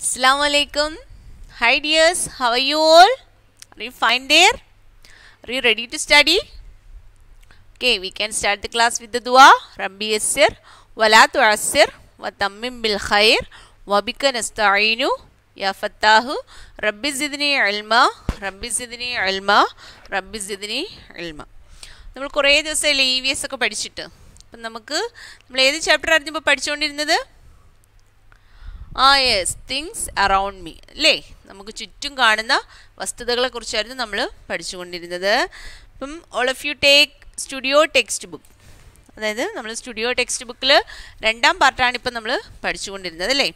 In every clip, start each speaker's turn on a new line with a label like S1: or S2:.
S1: Assalamu alaikum. Hi dears, how are you all? Are you fine there? Are you ready to study? Okay, we can start the class with the dua. Rabbi yassir wala tu'assir wa tammim bil khair wa bika nasta'inu ya fattahu Rabbi zidni ilma Rabbi zidni ilma Rabbi zidni ilma നമ്മൾ കുറേ ദിവസം ലീവിയസ് ഒക്കെ പഠിച്ചിട്ട് അപ്പം നമുക്ക് നമ്മൾ ഏത് chapter ആയിരുന്നു ഇപ്പോൾ പഠിച്ചുകൊണ്ടിരുന്നത് ആ യെസ് തിങ്സ് അറൗണ്ട് മീ അല്ലേ നമുക്ക് ചുറ്റും കാണുന്ന വസ്തുതകളെ കുറിച്ചായിരുന്നു നമ്മൾ പഠിച്ചുകൊണ്ടിരുന്നത് അപ്പം all of you take studio textbook അതായത് നമ്മൾ സ്റ്റുഡിയോ ടെക്സ്റ്റ് ബുക്കിൽ രണ്ടാം പാർട്ടാണ് ഇപ്പം നമ്മൾ പഠിച്ചുകൊണ്ടിരുന്നത് അല്ലേ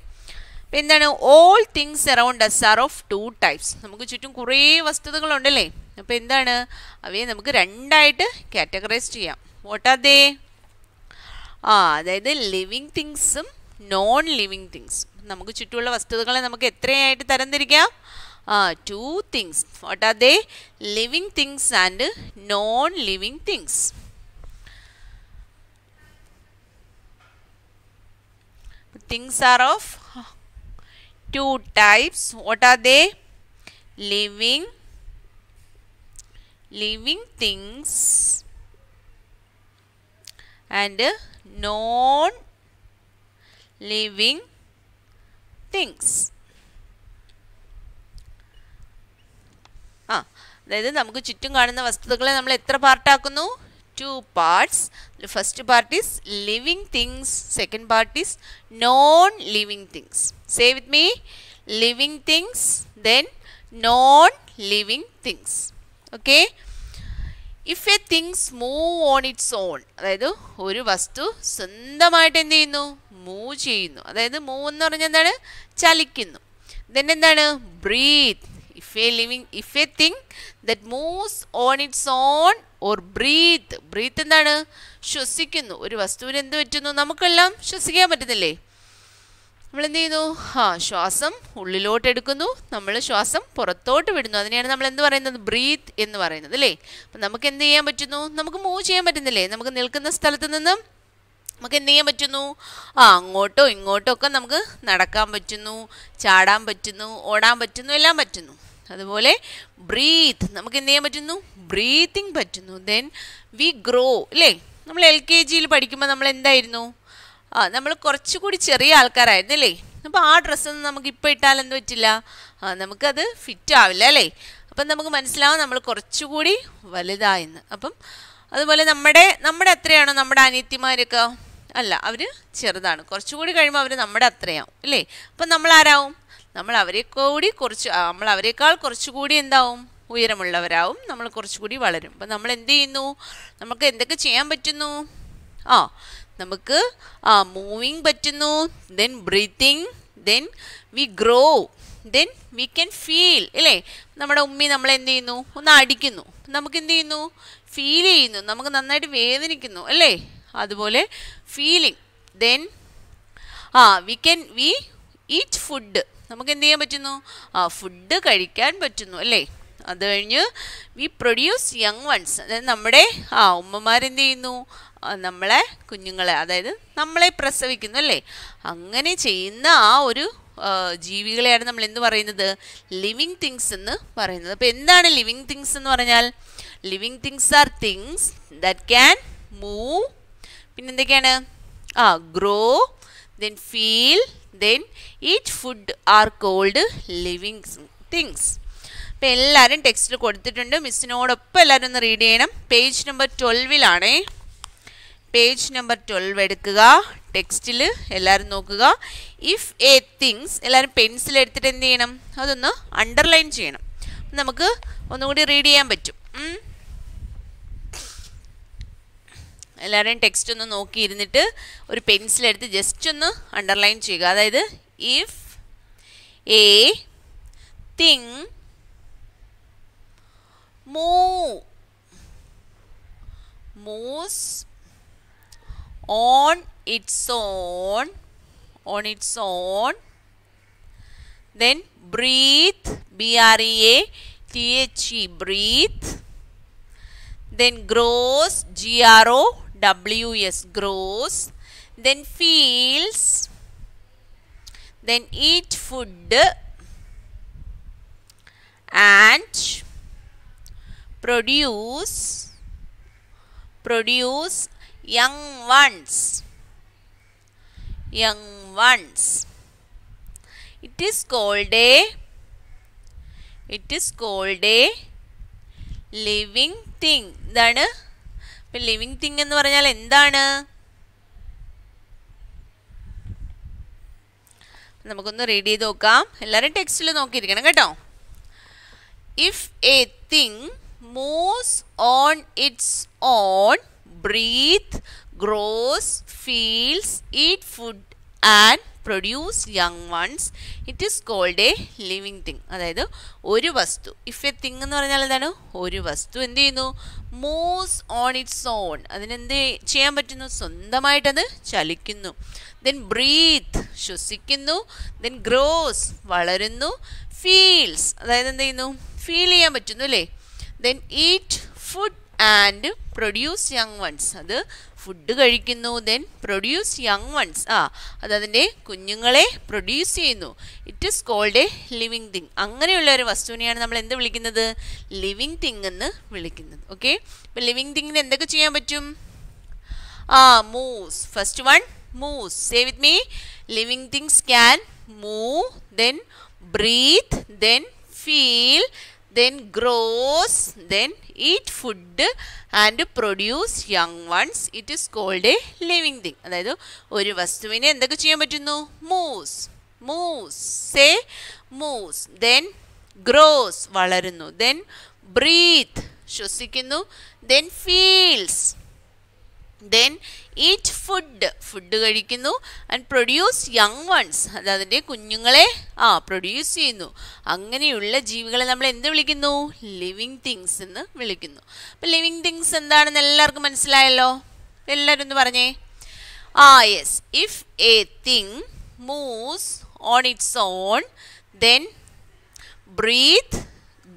S1: അപ്പം എന്താണ് all things around us are of two types നമുക്ക് ചുറ്റും കുറേ വസ്തുതകളുണ്ടല്ലേ അപ്പോൾ എന്താണ് അവയെ നമുക്ക് രണ്ടായിട്ട് കാറ്റഗറൈസ് ചെയ്യാം വാട്ട് ആർ ദേ ആ അതായത് ലിവിങ് തിങ്സും നോൺ ലിവിങ് തിങ്സും നമുക്ക് ചുറ്റുമുള്ള വസ്തുതകളെ നമുക്ക് എത്രയായിട്ട് തരംതിരിക്കാം ആ two things what are they living things and non living things things are of two types what are they living living things and non living things ആ അതായത് നമുക്ക് ചുറ്റും കാണുന്ന വസ്തുക്കളെ നമ്മൾ എത്ര പാർട്ടാക്കുന്നു two parts first part is living things second part is non living things say with me living things then non living things okay if a things move on its own അതായത് ഒരു വസ്തു സ്വന്തമായിട്ട് എന്ത് ചെയ്യുന്നു മൂവ് ചെയ്യുന്നു അതായത് move എന്ന് പറഞ്ഞാൽ എന്താണ് ചലിക്കുന്നു ദെൻ എന്താണ് breathe if a living if a thing that moves on its own or breathe breathe എന്താണ് ശ്വസിക്കുന്നു ഒരു വസ്തുവിന് എന്ത് പറ്റുന്നു നമുക്കെല്ലാം ശ്വസിക്കാൻ പറ്റുന്നില്ലേ നമ്മൾ എന്ത് ചെയ്യുന്നു ആ ശ്വാസം ഉള്ളിലോട്ട് എടുക്കുന്നു നമ്മൾ ശ്വാസം പുറത്തോട്ട് വിടുന്നു അതിനെയാണ് നമ്മൾ എന്ത് പറയുന്നത് ബ്രീത്ത് എന്ന് പറയുന്നത് അല്ലേ അപ്പം നമുക്ക് എന്ത് ചെയ്യാൻ പറ്റുന്നു നമുക്ക് മൂവ് ചെയ്യാൻ പറ്റുന്നില്ലേ നമുക്ക് നിൽക്കുന്ന സ്ഥലത്ത് നിന്നും നമുക്ക് എന്ത് ചെയ്യാൻ പറ്റുന്നു ആ അങ്ങോട്ടോ ഇങ്ങോട്ടോ ഒക്കെ നമുക്ക് നടക്കാൻ പറ്റുന്നു ചാടാൻ പറ്റുന്നു ഓടാൻ പറ്റുന്നു എല്ലാം പറ്റുന്നു അതുപോലെ ബ്രീത്ത് നമുക്ക് എന്ത് ചെയ്യാൻ പറ്റുന്നു ബ്രീത്തിങ് പറ്റുന്നു ദെൻ വി ഗ്രോ അല്ലേ നമ്മൾ എൽ കെ ജിയിൽ പഠിക്കുമ്പോൾ നമ്മൾ എന്തായിരുന്നു ആ നമ്മൾ കുറച്ചുകൂടി ചെറിയ ആൾക്കാരായിരുന്നു അല്ലേ അപ്പോൾ ആ ഡ്രസ്സൊന്നും നമുക്ക് ഇപ്പോൾ ഇട്ടാൽ എന്ത് പറ്റില്ല ആ നമുക്കത് ഫിറ്റ് ആവില്ല അല്ലേ അപ്പം നമുക്ക് മനസ്സിലാവും നമ്മൾ കുറച്ചുകൂടി വലുതായെന്ന് അപ്പം അതുപോലെ നമ്മുടെ നമ്മുടെ അത്രയാണോ നമ്മുടെ അനിയത്തിമാരൊക്കെ അല്ല അവർ ചെറുതാണ് കുറച്ചുകൂടി കഴിയുമ്പോൾ അവർ നമ്മുടെ അത്രയാവും അല്ലേ അപ്പം നമ്മൾ ആരാവും നമ്മൾ അവരെ കൂടി കുറച്ച് നമ്മൾ അവരെക്കാൾ കുറച്ചുകൂടി എന്താവും ഉയരമുള്ളവരാവും നമ്മൾ കുറച്ചുകൂടി വളരും അപ്പം നമ്മൾ എന്ത് ചെയ്യുന്നു നമുക്ക് എന്തൊക്കെ ചെയ്യാൻ പറ്റുന്നു ആ നമുക്ക് ആ മൂവിങ് പറ്റുന്നു then breathing then we grow then we can feel ഇല്ലേ നമ്മുടെ ഉമ്മി നമ്മളെന്ത് ചെയ്യുന്നു ഒന്ന് അടിക്കുന്നു നമുക്ക് എന്ത് ചെയ്യുന്നു ഫീൽ ചെയ്യുന്നു നമുക്ക് നന്നായിട്ട് വേദനിക്കുന്നു അല്ലേ അതുപോലെ ഫീലിംഗ് ദെൻ ആ we can we eat food നമുക്ക് എന്ത് ചെയ്യാൻ പറ്റുന്നു ആ ഫുഡ് കഴിക്കാൻ പറ്റുന്നു അല്ലേ അത് കഴിഞ്ഞ് വി പ്രൊഡ്യൂസ് യങ് വൺസ് അതായത് നമ്മുടെ ആ ഉമ്മമാരെന്ത് ചെയ്യുന്നു നമ്മളെ കുഞ്ഞുങ്ങളെ അതായത് നമ്മളെ പ്രസവിക്കുന്നു അല്ലേ അങ്ങനെ ചെയ്യുന്ന ആ ഒരു ജീവികളെയാണ് നമ്മൾ എന്ത് പറയുന്നത് ലിവിങ് തിങ്സ് എന്ന് പറയുന്നത് അപ്പോൾ എന്താണ് ലിവിങ് തിങ്സ് എന്ന് പറഞ്ഞാൽ living things are things that can move പിന്നെന്തൊക്കെയാണ് ആ grow then feel then each food are called living things അപ്പം എല്ലാവരും ടെക്സ്റ്റിൽ കൊടുത്തിട്ടുണ്ട് മിസ്സിനോടൊപ്പം എല്ലാവരും ഒന്ന് റീഡ് ചെയ്യണം പേജ് നമ്പർ ട്വൽവിലാണേ പേജ് നമ്പർ ട്വൽവ് എടുക്കുക ടെക്സ്റ്റിൽ എല്ലാവരും നോക്കുക ഇഫ് എ തിങ്സ് എല്ലാവരും പെൻസിൽ എടുത്തിട്ട് എന്ത് ചെയ്യണം അതൊന്ന് അണ്ടർലൈൻ ചെയ്യണം നമുക്ക് ഒന്നുകൂടി റീഡ് ചെയ്യാൻ പറ്റും എല്ലാവരെയും ടെക്സ്റ്റ് ഒന്ന് നോക്കിയിരുന്നിട്ട് ഒരു പെൻസിലെടുത്ത് ജസ്റ്റ് ഒന്ന് അണ്ടർലൈൻ ചെയ്യുക അതായത് ഇഫ് എ തിങ് മൂ moves on its own on its own then breathe B R E A T H E breathe then grows G R O WS grows then feels then eat food and produce produce young ones young ones it is called a it is called a living thing ഇതാണ് living thing എന്ന് പറഞ്ഞാൽ എന്താണ് നമുക്കൊന്ന് read ചെയ്ത് നോക്കാം എല്ലാവരും ടെക്സ്റ്റിൽ നോക്കിയിരിക്കണം കേട്ടോ if a thing moves on its own breathe grows feels eat food and produce young ones it is called a living thing അതായത് ഒരു വസ്തു ഇഫ് എ തിങ് എന്ന് പറഞ്ഞാൽ എന്താണ് ഒരു വസ്തു എന്ത് ചെയ്യുന്നു മൂവ്സ് ഓൺ ഇറ്റ്സ് ഓൺ അതിനെന്ത് ചെയ്യാൻ പറ്റുന്നു സ്വന്തമായിട്ടത് ചലിക്കുന്നു ദെൻ ബ്രീത്ത് ശ്വസിക്കുന്നു ദെൻ ഗ്രോസ് വളരുന്നു ഫീൽസ് അതായത് എന്ത് ചെയ്യുന്നു ഫീൽ ചെയ്യാൻ പറ്റുന്നു അല്ലേ then eat food and produce young ones അത് ഫുഡ് കഴിക്കുന്നു ദെൻ പ്രൊഡ്യൂസ് യങ് വൺസ് ആ അതതിൻ്റെ കുഞ്ഞുങ്ങളെ പ്രൊഡ്യൂസ് ചെയ്യുന്നു it is called a living thing അങ്ങനെയുള്ള ഒരു വസ്തുവിനെയാണ് നമ്മൾ എന്ത് വിളിക്കുന്നത് ലിവിങ് തിങ് എന്ന് വിളിക്കുന്നത് ഓക്കെ ഇപ്പം ലിവിങ് തിങ്ങിന് എന്തൊക്കെ ചെയ്യാൻ പറ്റും ആ moves first one moves say with me living things can move then breathe then feel then grows then eat food and produce young ones it is called a living thing അതായത് ഒരു വസ്തുവിനെ എന്തൊക്കെ ചെയ്യാൻ പറ്റുന്നു moves moves say moves then grows വളരുന്നു then breathe ശ്വസിക്കുന്നു then feels then eat food food കഴിക്കുന്നു and produce young ones അതായത് കുഞ്ഞുങ്ങളെ ആ പ്രൊഡ്യൂസ് ചെയ്യുന്നു അങ്ങനെയുള്ള ജീവികളെ നമ്മൾ എന്ത് വിളിക്കുന്നു ലിവിങ് തിങ്സ് എന്ന് വിളിക്കുന്നു അപ്പം ലിവിങ് തിങ്സ് എന്താണെന്ന് എല്ലാവർക്കും മനസ്സിലായല്ലോ എല്ലാവരും ഒന്ന് പറഞ്ഞേ ആ yes if a thing moves on its own then breathe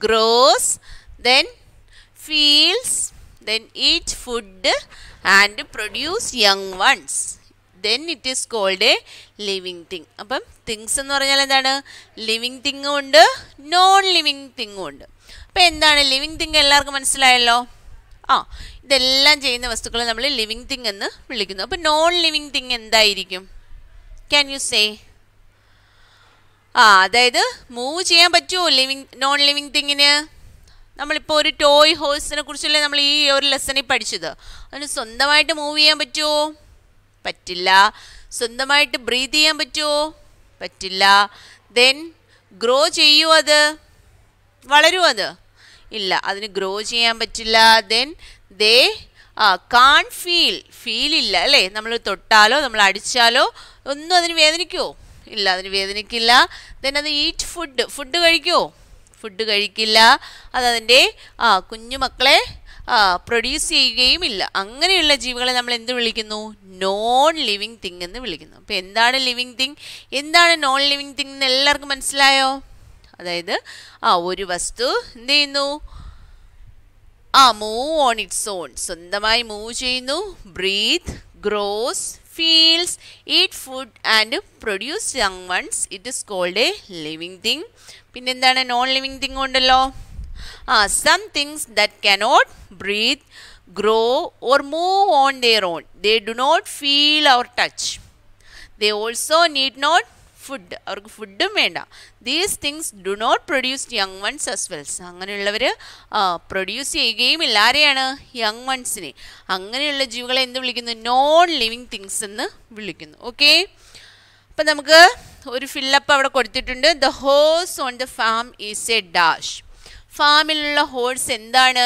S1: grows then feels then each food and produce young ones then it is called a living thing അപ്പം തിങ്സ് എന്ന് പറഞ്ഞാൽ എന്താണ് ലിവിങ് തിങ്ങും ഉണ്ട് നോൺ ലിവിങ് തിങ്ങും ഉണ്ട് അപ്പം എന്താണ് ലിവിങ് തിങ് എല്ലാവർക്കും മനസ്സിലായല്ലോ ആ ഇതെല്ലാം ചെയ്യുന്ന വസ്തുക്കളെ നമ്മൾ ലിവിങ് തിങ് എന്ന് വിളിക്കുന്നു അപ്പം നോൺ ലിവിങ് തിങ് എന്തായിരിക്കും ക്യാൻ യു സേ ആ അതായത് മൂവ് ചെയ്യാൻ പറ്റുമോ ലിവിങ് നോൺ ലിവിങ് തിങ്ങിന് നമ്മളിപ്പോൾ ഒരു ടോയ് ഹോഴ്സിനെ കുറിച്ചല്ലേ നമ്മൾ ഈ ഒരു ലെസണിൽ പഠിച്ചത് അതിന് സ്വന്തമായിട്ട് മൂവ് ചെയ്യാൻ പറ്റുമോ പറ്റില്ല സ്വന്തമായിട്ട് ബ്രീത്ത് ചെയ്യാൻ പറ്റുമോ പറ്റില്ല ദെൻ ഗ്രോ ചെയ്യൂ അത് വളരുമോ അത് ഇല്ല അതിന് ഗ്രോ ചെയ്യാൻ പറ്റില്ല ദെൻ ദേ ആ കാൺ ഫീൽ ഫീൽ ഇല്ല അല്ലേ നമ്മൾ തൊട്ടാലോ നമ്മൾ അടിച്ചാലോ ഒന്നും അതിന് വേദനിക്കുമോ ഇല്ല അതിന് വേദനിക്കില്ല ദെൻ അത് ഈറ്റ് ഫുഡ് ഫുഡ് കഴിക്കുമോ ഫുഡ് കഴിക്കില്ല അതതിൻ്റെ ആ കുഞ്ഞു മക്കളെ പ്രൊഡ്യൂസ് ഇല്ല അങ്ങനെയുള്ള ജീവികളെ നമ്മൾ എന്ത് വിളിക്കുന്നു നോൺ ലിവിങ് തിങ് എന്ന് വിളിക്കുന്നു അപ്പോൾ എന്താണ് ലിവിങ് തിങ് എന്താണ് നോൺ ലിവിങ് തിങ് എന്ന് എല്ലാവർക്കും മനസ്സിലായോ അതായത് ആ ഒരു വസ്തു എന്ത് ചെയ്യുന്നു ആ മൂവ് ഓൺ ഇറ്റ്സ് ഓൺ സ്വന്തമായി മൂവ് ചെയ്യുന്നു breathe grows fields, eat food and produce young ones. It is called a living thing. a non-living thing ondalo. Ah, some things that cannot breathe, grow or move on their own. They do not feel or touch. They also need not food അവർക്ക് ഫുഡും വേണ്ട these things do not produce young ones as wells അങ്ങനെയുള്ളവർ പ്രൊഡ്യൂസ് ചെയ്യുകയും ഇല്ല ആരെയാണ് young വൺസിനെ അങ്ങനെയുള്ള ജീവികളെ എന്ത് വിളിക്കുന്നു നോൺ ലിവിങ് തിങ്സ് എന്ന് വിളിക്കുന്നു ഓക്കെ അപ്പം നമുക്ക് ഒരു ഫില്ലപ്പ് അവിടെ കൊടുത്തിട്ടുണ്ട് the horse on the farm is a dash ഫാമിലുള്ള ഹോഴ്സ് എന്താണ്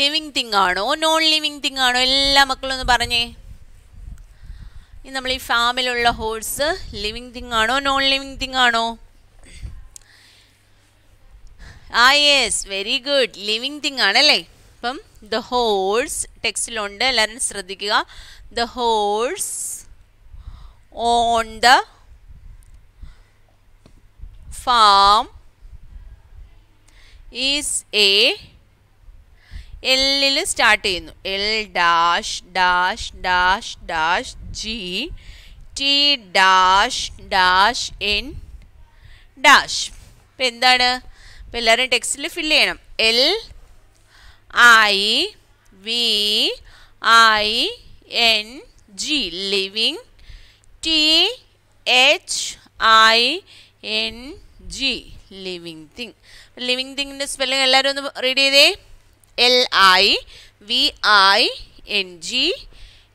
S1: ലിവിങ് തിങ് ആണോ നോൺ ലിവിങ് തിങ് ആണോ എല്ലാ മക്കളും ഒന്ന് പറഞ്ഞേ ഇനി നമ്മൾ ഈ ഫാമിലുള്ള ഹോഴ്സ് ലിവിങ് തിങ് ആണോ നോൺ ലിവിങ് തിങ് ആണോ ആ yes very good living thing ആണല്ലേ അപ്പം ദ ഹോഴ്സ് ടെക്സ്റ്റിലുണ്ട് എല്ലാവരും ശ്രദ്ധിക്കുക the horse on the farm is a എല്ലിൽ സ്റ്റാർട്ട് ചെയ്യുന്നു L dash dash dash dash G T dash dash N dash ഇപ്പം എന്താണ് ഇപ്പം എല്ലാവരും ടെക്സ്റ്റിൽ ഫില്ല് ചെയ്യണം L I V I N G living T H I N G living thing living തിങ്ങിൻ്റെ spelling എല്ലാവരും ഒന്ന് റീഡ് ചെയ്തേ L I V I N G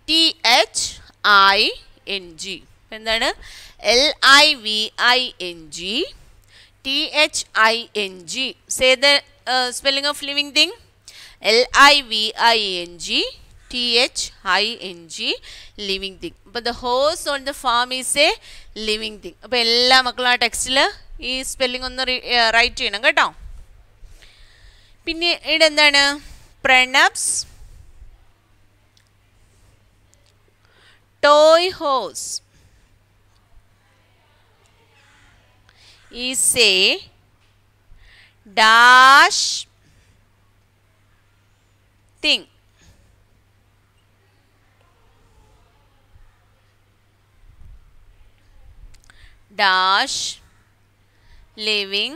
S1: T H I N G എന്താണ് L I V I N G T H I N G say the spelling of living thing L I V I N G T H I N G living thing അപ്പോൾ the horse on the farm is a living thing അപ്പോൾ എല്ലാ മക്കളും ആ ടെക്സ്റ്റിൽ ഈ spelling ഒന്ന് right uh, ചെയ്യണം കേട്ടോ പിന്നെ ഇതെന്താണ് Pranab's toy horse is a dash thing dash living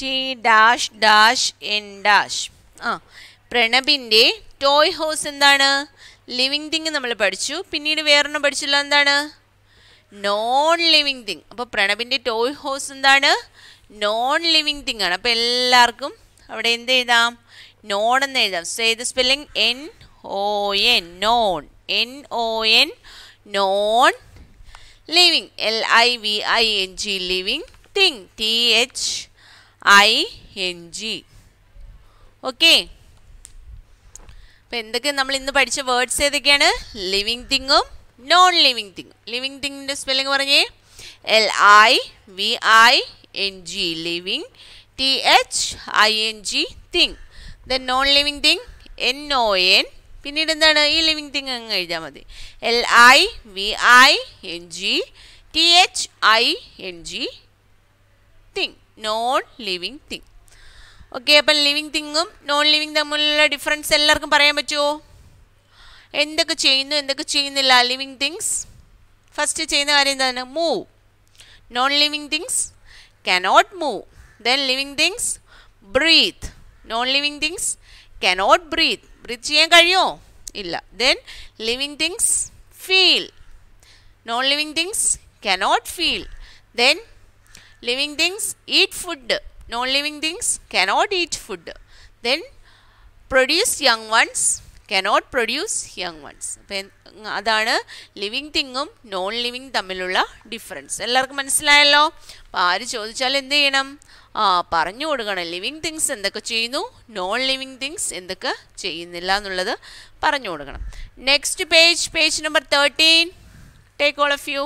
S1: T dash dash N dash ആ പ്രണബിൻ്റെ ടോയ് ഹൗസ് എന്താണ് ലിവിങ് തിങ് നമ്മൾ പഠിച്ചു പിന്നീട് വേറൊന്നും പഠിച്ചില്ല എന്താണ് നോൺ ലിവിങ് തിങ് അപ്പോൾ പ്രണബിൻ്റെ ടോയ് ഹൗസ് എന്താണ് നോൺ ലിവിങ് തിങ് ആണ് അപ്പോൾ എല്ലാവർക്കും അവിടെ എന്ത് എഴുതാം നോൺ എന്ന് എഴുതാം ഏത് spelling N O N non N O N non living L I V I N G living thing T H I N G okay അപ്പോൾ എന്തൊക്കെ നമ്മൾ ഇന്ന് പഠിച്ച വേർഡ്സ് ഏതൊക്കെയാണ് ലിവിങ് തിങ്ങും നോൺ ലിവിങ് തിങ്ങും ലിവിങ് തിങ്ങിൻ്റെ സ്പെല്ലിംഗ് പറഞ്ഞേ L I V I N G living T H I N G thing then non living thing N O N പിന്നീട് എന്താണ് ഈ ലിവിങ് തിങ് അങ്ങ് എഴുതാൽ മതി L I V I N G T H I N G thing non living thing okay അപ്പം living തിങ്ങും non living തമ്മിലുള്ള difference എല്ലാവർക്കും പറയാൻ പറ്റുമോ എന്തൊക്കെ ചെയ്യുന്നു എന്തൊക്കെ ചെയ്യുന്നില്ല ലിവിങ് തിങ്സ് ഫസ്റ്റ് ചെയ്യുന്ന കാര്യം എന്താണ് move non living things cannot move then living things breathe non living things cannot breathe breathe ചെയ്യാൻ കഴിയുമോ ഇല്ല then living things feel non living things cannot feel then living things eat food non living things cannot eat food then produce young ones cannot produce young ones അപ്പം അതാണ് living തിങ്ങും non living തമ്മിലുള്ള difference എല്ലാവർക്കും മനസ്സിലായല്ലോ അപ്പോൾ ആര് ചോദിച്ചാൽ എന്ത് ചെയ്യണം ആ പറഞ്ഞു കൊടുക്കണം ലിവിങ് തിങ്സ് എന്തൊക്കെ ചെയ്യുന്നു നോൺ ലിവിങ് തിങ്സ് എന്തൊക്കെ ചെയ്യുന്നില്ല എന്നുള്ളത് പറഞ്ഞു കൊടുക്കണം next page page number thirteen take all of you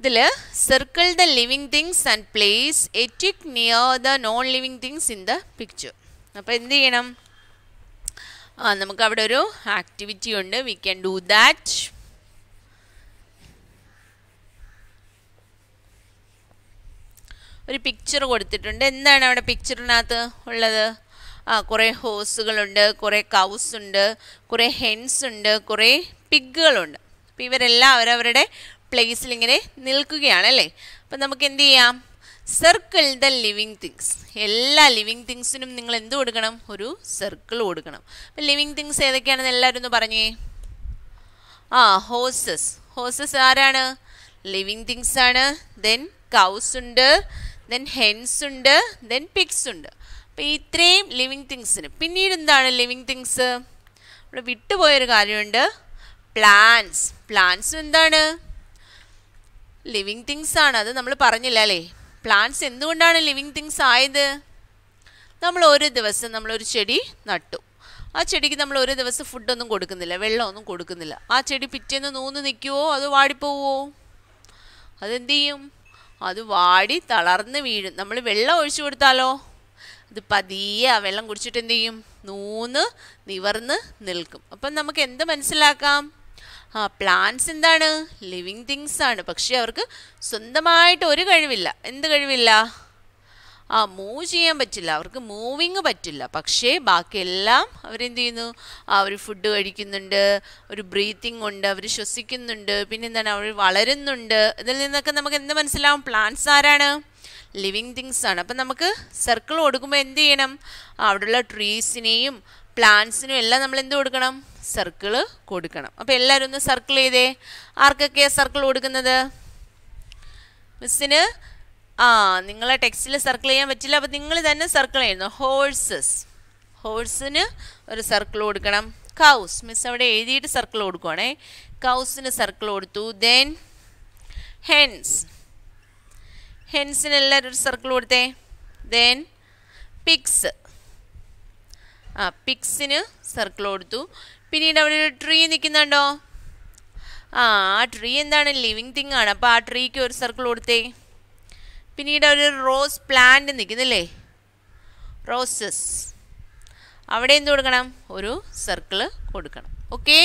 S1: ഇതിൽ circle the living things and place a tick near the non living things in the picture അപ്പോൾ എന്ത് ചെയ്യണം നമുക്ക് അവിടെ ഒരു ആക്ടിവിറ്റി ഉണ്ട് വി ക്യാൻ ഡു ദാറ്റ് ഒരു പിക്ചർ കൊടുത്തിട്ടുണ്ട് എന്താണ് അവിടെ പിക്ചറിനകത്ത് ഉള്ളത് ആ കുറേ ഹോസുകളുണ്ട് കുറേ കൗസ് ഉണ്ട് കുറേ ഹെൻസ് ഉണ്ട് കുറേ പിഗുകളുണ്ട് അപ്പോൾ ഇവരെല്ലാം അവരവരുടെ പ്ലേസിൽ ഇങ്ങനെ നിൽക്കുകയാണ് അല്ലേ അപ്പം നമുക്ക് എന്ത് ചെയ്യാം സർക്കിൾ ദ ലിവിങ് തിങ്സ് എല്ലാ ലിവിങ് തിങ്സിനും നിങ്ങൾ എന്ത് കൊടുക്കണം ഒരു സർക്കിൾ കൊടുക്കണം അപ്പം ലിവിങ് തിങ്സ് ഏതൊക്കെയാണെന്ന് എല്ലാവരും ഒന്ന് പറഞ്ഞേ ആ ഹോസസ് ഹോസസ് ആരാണ് ലിവിങ് തിങ്സ് ആണ് ദെൻ കൗസ് ഉണ്ട് ദെൻ ഹെൻസ് ഉണ്ട് ദെൻ പിക്സ് ഉണ്ട് അപ്പം ഇത്രയും ലിവിങ് തിങ്സിന് പിന്നീട് എന്താണ് ലിവിങ് തിങ്സ് ഇവിടെ വിട്ടുപോയൊരു കാര്യമുണ്ട് പ്ലാൻസ് പ്ലാൻസ് എന്താണ് ലിവിങ് തിങ്സ് ആണ് അത് നമ്മൾ പറഞ്ഞില്ല അല്ലേ പ്ലാന്റ്സ് എന്തുകൊണ്ടാണ് ലിവിങ് തിങ്സ് ആയത് നമ്മൾ ഒരു ദിവസം നമ്മളൊരു ചെടി നട്ടു ആ ചെടിക്ക് നമ്മൾ ഒരു ദിവസം ഫുഡൊന്നും കൊടുക്കുന്നില്ല വെള്ളമൊന്നും കൊടുക്കുന്നില്ല ആ ചെടി പിറ്റേന്ന് നൂന്ന് നിൽക്കുവോ അത് വാടിപ്പോവോ അതെന്ത് ചെയ്യും അത് വാടി തളർന്ന് വീഴും നമ്മൾ വെള്ളം ഒഴിച്ചു കൊടുത്താലോ ഇത് പതിയെ ആ വെള്ളം കുടിച്ചിട്ട് എന്ത് ചെയ്യും നൂന്ന് നിവർന്ന് നിൽക്കും അപ്പം നമുക്ക് എന്ത് മനസ്സിലാക്കാം ആ പ്ലാന്റ്സ് എന്താണ് ലിവിങ് തിങ്സ് ആണ് പക്ഷേ അവർക്ക് സ്വന്തമായിട്ട് ഒരു കഴിവില്ല എന്ത് കഴിവില്ല ആ മൂവ് ചെയ്യാൻ പറ്റില്ല അവർക്ക് മൂവിങ് പറ്റില്ല പക്ഷേ ബാക്കിയെല്ലാം അവരെന്ത് ചെയ്യുന്നു ആ ഒരു ഫുഡ് കഴിക്കുന്നുണ്ട് ഒരു ബ്രീത്തിങ് ഉണ്ട് അവർ ശ്വസിക്കുന്നുണ്ട് പിന്നെന്താണ് അവർ വളരുന്നുണ്ട് ഇതിൽ നിന്നൊക്കെ നമുക്ക് എന്ത് മനസ്സിലാവും പ്ലാന്റ്സ് ആരാണ് ലിവിങ് തിങ്സ് ആണ് അപ്പം നമുക്ക് സർക്കിൾ കൊടുക്കുമ്പോൾ എന്ത് ചെയ്യണം അവിടെയുള്ള ട്രീസിനെയും പ്ലാന്റ്സിനും എല്ലാം നമ്മൾ എന്ത് കൊടുക്കണം സർക്കിൾ കൊടുക്കണം അപ്പോൾ എല്ലാവരും ഒന്ന് സർക്കിൾ ചെയ്തേ ആർക്കൊക്കെയാണ് സർക്കിൾ കൊടുക്കുന്നത് മിസ്സിന് ആ നിങ്ങളെ ടെക്സ്റ്റിൽ സർക്കിൾ ചെയ്യാൻ പറ്റില്ല അപ്പോൾ നിങ്ങൾ തന്നെ സർക്കിൾ ചെയ്യുന്നു ഹോഴ്സസ് ഹോഴ്സിന് ഒരു സർക്കിൾ കൊടുക്കണം കൗസ് മിസ് അവിടെ എഴുതിയിട്ട് സർക്കിൾ കൊടുക്കുവാണേ കൗസിന് സർക്കിൾ കൊടുത്തു ദെൻ ഹെൻസ് ഹെൻസിന് എല്ലാവരും ഒരു സർക്കിൾ കൊടുത്തേ ദെൻ പിക്സ് ആ പിക്സിന് സർക്കിൾ കൊടുത്തു പിന്നീട് അവിടെ ഒരു ട്രീ നിൽക്കുന്നുണ്ടോ ആ ആ ട്രീ എന്താണ് ലിവിങ് തിങ് ആണ് അപ്പോൾ ആ ട്രീക്ക് ഒരു സർക്കിൾ കൊടുത്തേ പിന്നീട് ഒരു റോസ് പ്ലാന്റ് നിൽക്കുന്നില്ലേ റോസസ് അവിടെ എന്ത് കൊടുക്കണം ഒരു സർക്കിൾ കൊടുക്കണം ഓക്കെ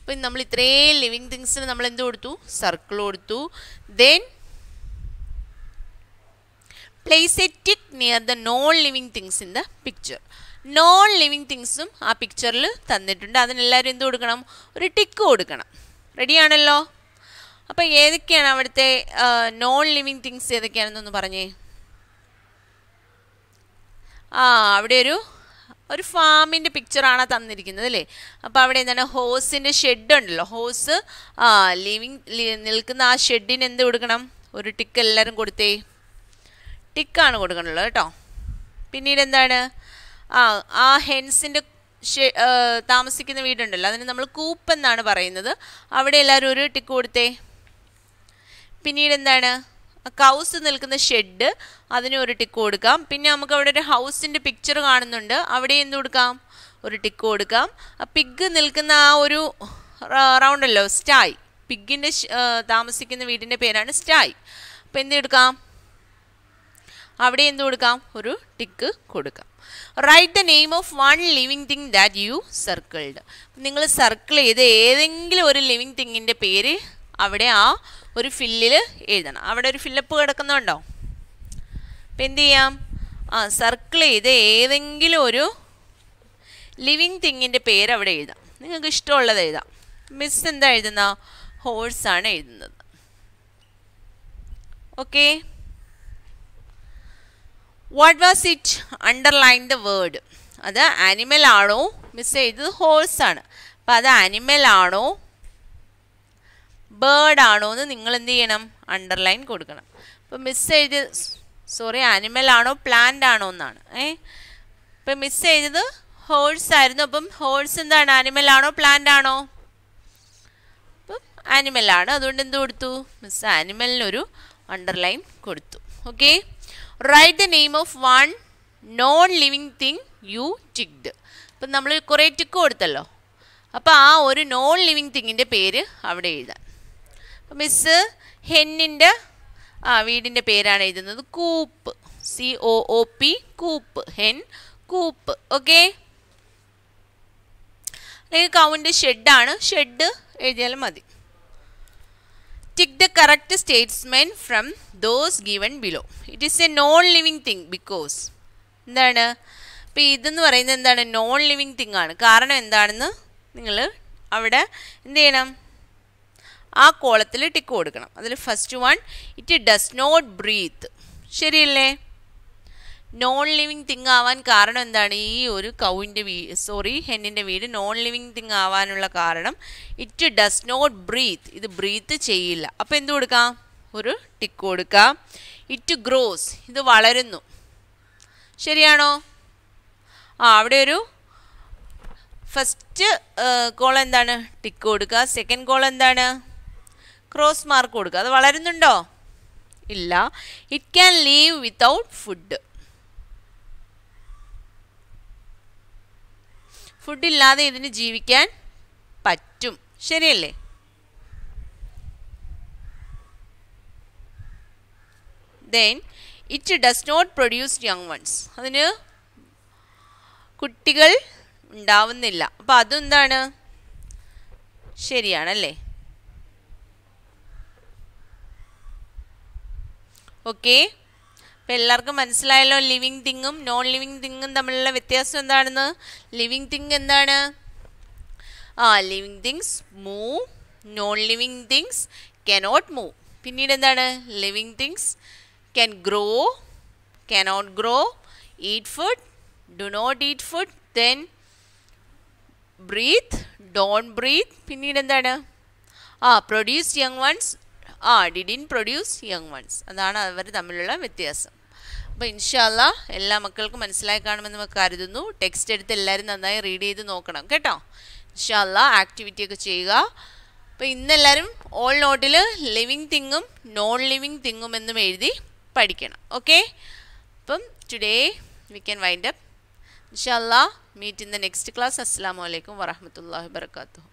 S1: അപ്പം നമ്മൾ ഇത്രയും ലിവിങ് തിങ്സിന് നമ്മൾ എന്ത് കൊടുത്തു സർക്കിൾ കൊടുത്തു then place a tick near the non living things in the picture non living തിങ്സും ആ പിക്ചറിൽ തന്നിട്ടുണ്ട് അതിനെല്ലാവരും എന്ത് കൊടുക്കണം ഒരു ടിക്ക് കൊടുക്കണം റെഡിയാണല്ലോ അപ്പോൾ ഏതൊക്കെയാണ് അവിടുത്തെ നോൺ ലിവിങ് തിങ്സ് ഏതൊക്കെയാണെന്നൊന്ന് പറഞ്ഞേ ആ അവിടെ ഒരു ഒരു ഫാമിൻ്റെ പിക്ചറാണ് തന്നിരിക്കുന്നത് അല്ലേ അപ്പോൾ അവിടെ എന്താണ് ഹോസിൻ്റെ ഷെഡ് ഉണ്ടല്ലോ ഹോസ് ആ ലിവിങ് നിൽക്കുന്ന ആ ഷെഡിന് എന്ത് കൊടുക്കണം ഒരു ടിക്ക് എല്ലാവരും കൊടുത്തേ ടിക്കാണ് കൊടുക്കണുള്ളത് കേട്ടോ പിന്നീട് എന്താണ് ആ ആ ഹെൻസിൻ്റെ താമസിക്കുന്ന വീടുണ്ടല്ലോ അതിന് നമ്മൾ കൂപ്പ് എന്നാണ് പറയുന്നത് അവിടെ എല്ലാവരും ഒരു ടിക്ക് കൊടുത്തേ പിന്നീട് എന്താണ് കൗസ് നിൽക്കുന്ന ഷെഡ് അതിന് ഒരു ടിക്ക് കൊടുക്കാം പിന്നെ നമുക്ക് അവിടെ ഒരു ഹൗസിൻ്റെ പിക്ചർ കാണുന്നുണ്ട് അവിടെ എന്ത് കൊടുക്കാം ഒരു ടിക്ക് കൊടുക്കാം പിഗ് നിൽക്കുന്ന ആ ഒരു റൗണ്ടല്ലോ സ്റ്റായ് പിഗിൻ്റെ താമസിക്കുന്ന വീടിൻ്റെ പേരാണ് സ്റ്റായ് അപ്പം എന്ത് കൊടുക്കാം അവിടെ എന്ത് കൊടുക്കാം ഒരു ടിക്ക് കൊടുക്കാം write the name of one living thing that you circled നിങ്ങൾ സർക്കിൾ ചെയ്ത് ഏതെങ്കിലും ഒരു ലിവിങ് തിങ്ങിൻ്റെ പേര് അവിടെ ആ ഒരു ഫില്ലിൽ എഴുതണം അവിടെ ഒരു ഫില്ലപ്പ് കിടക്കുന്നുണ്ടോ അപ്പം എന്ത് ചെയ്യാം ആ സർക്കിൾ ചെയ്ത് ഏതെങ്കിലും ഒരു ലിവിങ് തിങ്ങിൻ്റെ പേര് അവിടെ എഴുതാം നിങ്ങൾക്ക് ഇഷ്ടമുള്ളത് എഴുതാം മിസ് എന്താ എഴുതുന്ന ഹോഴ്സാണ് എഴുതുന്നത് okay what was it underline the word അത് ആനിമൽ ആണോ മിസ് ചെയ്തത് ഹോഴ്സ് ആണ് അപ്പം അത് ആനിമൽ ആണോ ബേർഡ് ആണോ എന്ന് നിങ്ങൾ എന്ത് ചെയ്യണം അണ്ടർലൈൻ കൊടുക്കണം ഇപ്പം മിസ് ചെയ്ത് സോറി ആനിമൽ ആണോ പ്ലാന്റ് ആണോ എന്നാണ് ഏ ഇപ്പം മിസ് ചെയ്തത് ഹോഴ്സ് ആയിരുന്നു അപ്പം ഹോഴ്സ് എന്താണ് ആനിമൽ ആണോ പ്ലാന്റ് ആണോ അപ്പം ആനിമൽ ആണ് അതുകൊണ്ട് എന്ത് കൊടുത്തു മിസ് ആനിമലിനൊരു അണ്ടർലൈൻ കൊടുത്തു okay write the name of one non living thing you ticked അപ്പം നമ്മൾ കുറേ ടിക്ക് കൊടുത്തല്ലോ അപ്പോൾ ആ ഒരു നോൺ ലിവിങ് തിങ്ങിൻ്റെ പേര് അവിടെ എഴുതാം അപ്പം മിസ് ഹെന്നിൻ്റെ ആ വീടിൻ്റെ പേരാണ് എഴുതുന്നത് coop C O O P coop hen coop okay അല്ലെങ്കിൽ കൗണ്ട് ഷെഡാണ് ഷെഡ് എഴുതിയാലും മതി Tick the correct statement from those given below. It is a non-living thing because എന്താണ് ഇപ്പോൾ ഇതെന്ന് പറയുന്നത് എന്താണ് നോൺ ലിവിങ് തിങ് ആണ് കാരണം എന്താണെന്ന് നിങ്ങൾ അവിടെ എന്ത് ചെയ്യണം ആ കോളത്തിൽ ടിക്ക് കൊടുക്കണം അതിൽ first one it does not breathe ശരിയല്ലേ നോൺ ലിവിങ് തിങ് ആവാൻ കാരണം എന്താണ് ഈ ഒരു കൗവിൻ്റെ വീ സോറി ഹെന്നിൻ്റെ വീട് നോൺ ലിവിങ് തിങ് ആവാനുള്ള കാരണം ഇറ്റ് ഡസ് നോട്ട് ബ്രീത്ത് ഇത് ബ്രീത്ത് ചെയ്യില്ല അപ്പോൾ എന്ത് കൊടുക്കാം ഒരു ടിക്ക് കൊടുക്കാം ഇറ്റ് ഗ്രോസ് ഇത് വളരുന്നു ശരിയാണോ ആ അവിടെ ഒരു ഫസ്റ്റ് കോൾ എന്താണ് ടിക്ക് കൊടുക്കുക സെക്കൻഡ് കോൾ എന്താണ് ക്രോസ് മാർക്ക് കൊടുക്കുക അത് വളരുന്നുണ്ടോ ഇല്ല it can live without food ഫുഡില്ലാതെ ഇതിന് ജീവിക്കാൻ പറ്റും ശരിയല്ലേ then it does not produce young ones അതിന് കുട്ടികൾ ഉണ്ടാവുന്നില്ല അപ്പം അതെന്താണ് ശരിയാണല്ലേ ഓക്കേ അപ്പം എല്ലാവർക്കും മനസ്സിലായല്ലോ ലിവിങ് തിങ്ങും നോൺ ലിവിങ് തിങ്ങും തമ്മിലുള്ള വ്യത്യാസം എന്താണെന്ന് ലിവിങ് തിങ് എന്താണ് ആ living things move non living things cannot move പിന്നീട് എന്താണ് living things can grow cannot grow eat food do not eat food then breathe don't breathe പിന്നീട് എന്താണ് ആ പ്രൊഡ്യൂസ് യങ് വൺസ് ആ ഡിഡിൻ പ്രൊഡ്യൂസ് യങ് വൺസ് അതാണ് അവർ തമ്മിലുള്ള വ്യത്യാസം അപ്പോൾ ഇൻഷാല്ല എല്ലാ മക്കൾക്കും മനസ്സിലായി കാണുമെന്ന് നമുക്ക് കരുതുന്നു ടെക്സ്റ്റ് എടുത്ത് എല്ലാവരും നന്നായി റീഡ് ചെയ്ത് നോക്കണം കേട്ടോ ഇൻഷാല്ല ആക്ടിവിറ്റിയൊക്കെ ചെയ്യുക അപ്പോൾ ഇന്നെല്ലാവരും ഓൾ നോട്ടിൽ ലിവിങ് തിങ്ങും നോൺ ലിവിങ് തിങ്ങും എന്നും എഴുതി പഠിക്കണം ഓക്കെ അപ്പം today we can wind up ഇൻഷാല്ല meet in the next class അസ്സാം വലൈക്കും വറഹമത്തല്ലാ വാബർക്കാത്തു